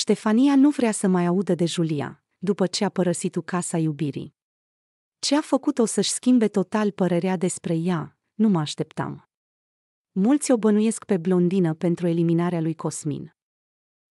Ștefania nu vrea să mai audă de Julia, după ce a părăsit -o casa iubirii. Ce a făcut-o să-și schimbe total părerea despre ea, nu mă așteptam. Mulți o bănuiesc pe blondină pentru eliminarea lui Cosmin.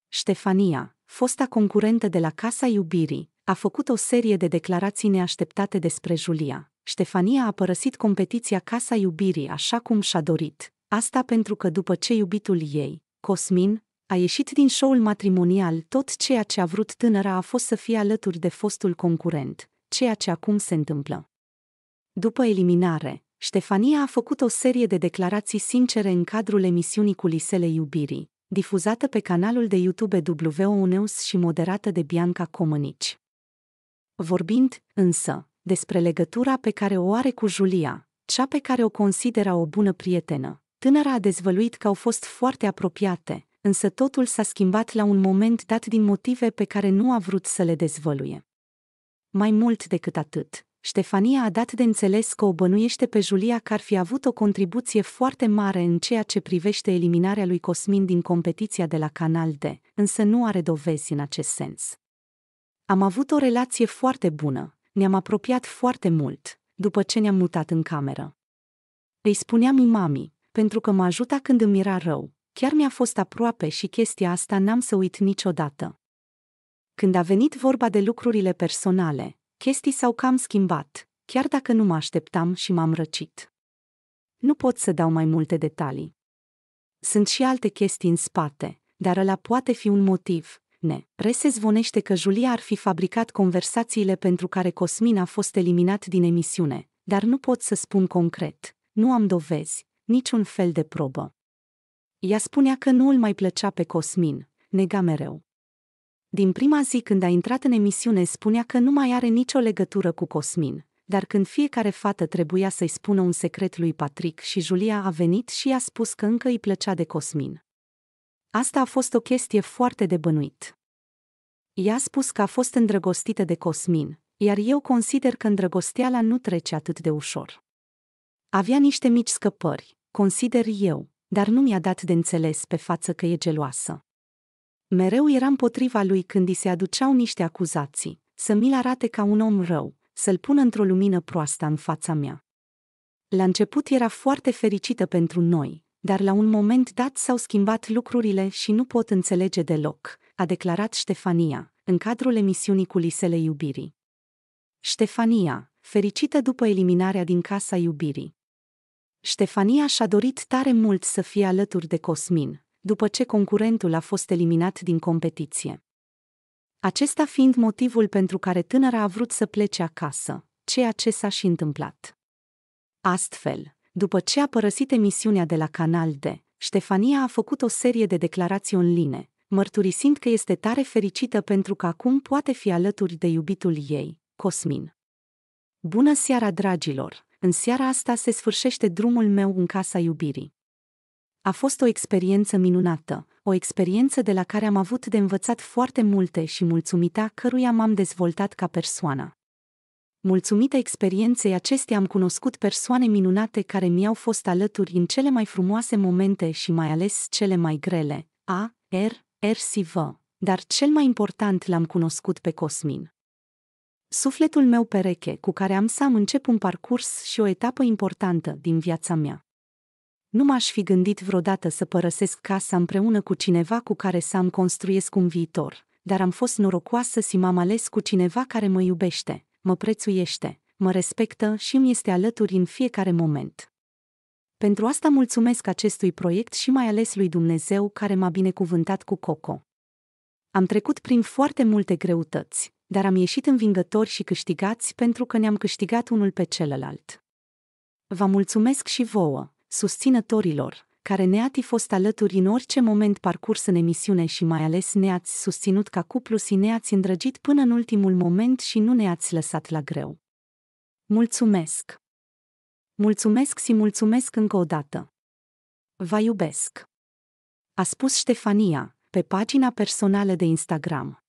Ștefania, fosta concurentă de la Casa Iubirii, a făcut o serie de declarații neașteptate despre Julia. Ștefania a părăsit competiția Casa Iubirii așa cum și-a dorit, asta pentru că după ce iubitul ei, Cosmin, a ieșit din show-ul matrimonial, tot ceea ce a vrut tânăra a fost să fie alături de fostul concurent, ceea ce acum se întâmplă. După eliminare, Ștefania a făcut o serie de declarații sincere în cadrul emisiunii Culisele Iubirii, difuzată pe canalul de YouTube WO News și moderată de Bianca Comănici. Vorbind, însă, despre legătura pe care o are cu Julia, cea pe care o considera o bună prietenă, tânăra a dezvăluit că au fost foarte apropiate, însă totul s-a schimbat la un moment dat din motive pe care nu a vrut să le dezvăluie. Mai mult decât atât, Ștefania a dat de înțeles că o bănuiește pe Julia că ar fi avut o contribuție foarte mare în ceea ce privește eliminarea lui Cosmin din competiția de la Canal D, însă nu are dovezi în acest sens. Am avut o relație foarte bună, ne-am apropiat foarte mult, după ce ne-am mutat în cameră. Îi spuneam mamii, pentru că mă ajuta când îmi era rău, Chiar mi-a fost aproape și chestia asta n-am să uit niciodată. Când a venit vorba de lucrurile personale, chestii s-au cam schimbat, chiar dacă nu mă așteptam și m-am răcit. Nu pot să dau mai multe detalii. Sunt și alte chestii în spate, dar ăla poate fi un motiv. Ne, rese zvonește că Julia ar fi fabricat conversațiile pentru care Cosmin a fost eliminat din emisiune, dar nu pot să spun concret. Nu am dovezi, niciun fel de probă. Ea spunea că nu îl mai plăcea pe Cosmin, nega mereu. Din prima zi când a intrat în emisiune spunea că nu mai are nicio legătură cu Cosmin, dar când fiecare fată trebuia să-i spună un secret lui Patrick și Julia a venit și i-a spus că încă îi plăcea de Cosmin. Asta a fost o chestie foarte de bănuit. Ea a spus că a fost îndrăgostită de Cosmin, iar eu consider că îndrăgosteala nu trece atât de ușor. Avea niște mici scăpări, consider eu, dar nu mi-a dat de înțeles pe față că e geloasă. Mereu era împotriva lui când îi se aduceau niște acuzații, să mi-l arate ca un om rău, să-l pună într-o lumină proastă în fața mea. La început era foarte fericită pentru noi, dar la un moment dat s-au schimbat lucrurile și nu pot înțelege deloc, a declarat Ștefania, în cadrul emisiunii Culisele Iubirii. Ștefania, fericită după eliminarea din casa iubirii. Ștefania și-a dorit tare mult să fie alături de Cosmin, după ce concurentul a fost eliminat din competiție. Acesta fiind motivul pentru care tânăra a vrut să plece acasă, ceea ce s-a și întâmplat. Astfel, după ce a părăsit emisiunea de la Canal D, Ștefania a făcut o serie de declarații online, mărturisind că este tare fericită pentru că acum poate fi alături de iubitul ei, Cosmin. Bună seara, dragilor! în seara asta se sfârșește drumul meu în casa iubirii. A fost o experiență minunată, o experiență de la care am avut de învățat foarte multe și mulțumita căruia m-am dezvoltat ca persoană. Mulțumită experienței acestei am cunoscut persoane minunate care mi-au fost alături în cele mai frumoase momente și mai ales cele mai grele, A, R, R, C, v. dar cel mai important l-am cunoscut pe Cosmin. Sufletul meu pereche cu care am să am încep un parcurs și o etapă importantă din viața mea. Nu m-aș fi gândit vreodată să părăsesc casa împreună cu cineva cu care să am construiesc un viitor, dar am fost norocoasă și m-am ales cu cineva care mă iubește, mă prețuiește, mă respectă și îmi este alături în fiecare moment. Pentru asta mulțumesc acestui proiect și mai ales lui Dumnezeu care m-a binecuvântat cu Coco. Am trecut prin foarte multe greutăți, dar am ieșit învingători și câștigați pentru că ne-am câștigat unul pe celălalt. Vă mulțumesc și vouă, susținătorilor, care ne-ați fost alături în orice moment parcurs în emisiune și mai ales ne-ați susținut ca cuplu și ne-ați îndrăgit până în ultimul moment și nu ne-ați lăsat la greu. Mulțumesc! Mulțumesc și mulțumesc încă o dată! Vă iubesc! A spus Ștefania, pe pagina personală de Instagram.